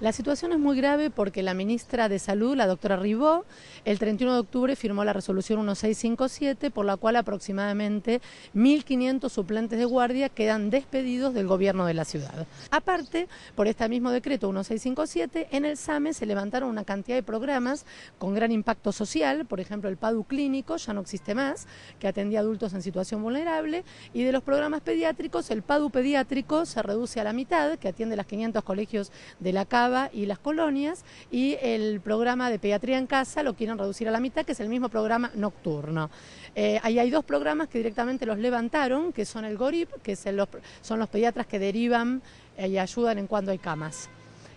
La situación es muy grave porque la ministra de Salud, la doctora Ribó, el 31 de octubre firmó la resolución 1657 por la cual aproximadamente 1.500 suplentes de guardia quedan despedidos del gobierno de la ciudad. Aparte, por este mismo decreto 1657, en el SAME se levantaron una cantidad de programas con gran impacto social, por ejemplo el PADU clínico, ya no existe más, que atendía adultos en situación vulnerable, y de los programas pediátricos, el PADU pediátrico se reduce a la mitad, que atiende las 500 colegios de la CAB y las colonias, y el programa de pediatría en casa lo quieren reducir a la mitad, que es el mismo programa nocturno. Eh, ahí hay dos programas que directamente los levantaron, que son el GORIP, que son los pediatras que derivan eh, y ayudan en cuando hay camas.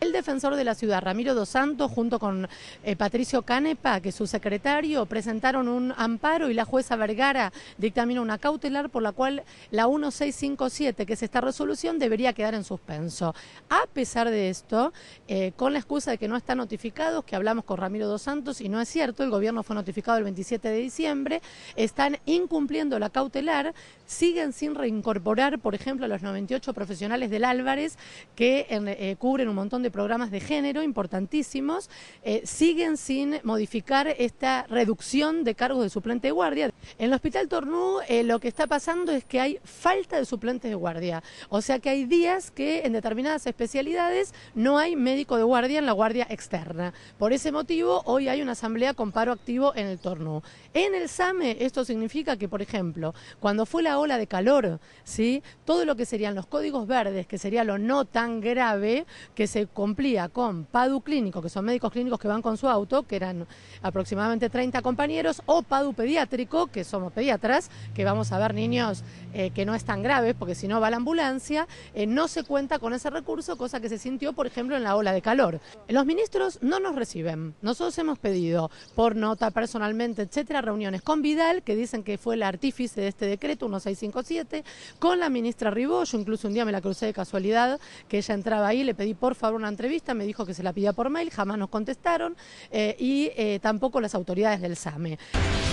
El defensor de la ciudad, Ramiro Dos Santos, junto con eh, Patricio Canepa, que es su secretario, presentaron un amparo y la jueza Vergara dictaminó una cautelar por la cual la 1657, que es esta resolución, debería quedar en suspenso. A pesar de esto, eh, con la excusa de que no están notificados, que hablamos con Ramiro Dos Santos y no es cierto, el gobierno fue notificado el 27 de diciembre, están incumpliendo la cautelar, siguen sin reincorporar, por ejemplo, a los 98 profesionales del Álvarez que eh, cubren un montón de programas de género importantísimos, eh, siguen sin modificar esta reducción de cargos de suplente de guardia. En el Hospital Tornú eh, lo que está pasando es que hay falta de suplentes de guardia, o sea que hay días que en determinadas especialidades no hay médico de guardia en la guardia externa. Por ese motivo, hoy hay una asamblea con paro activo en el Tornú. En el SAME, esto significa que, por ejemplo, cuando fue la ola de calor, ¿sí? todo lo que serían los códigos verdes, que sería lo no tan grave, que se cumplía con PADU clínico, que son médicos clínicos que van con su auto, que eran aproximadamente 30 compañeros, o PADU pediátrico, que somos pediatras, que vamos a ver niños eh, que no están graves, porque si no va la ambulancia, eh, no se cuenta con ese recurso, cosa que se sintió, por ejemplo, en la ola de calor. Los ministros no nos reciben. Nosotros hemos pedido por nota, personalmente, etcétera, reuniones con Vidal, que dicen que fue el artífice de este decreto 1657, con la ministra yo incluso un día me la crucé de casualidad, que ella entraba ahí, le pedí por favor una entrevista, me dijo que se la pida por mail, jamás nos contestaron eh, y eh, tampoco las autoridades del SAME.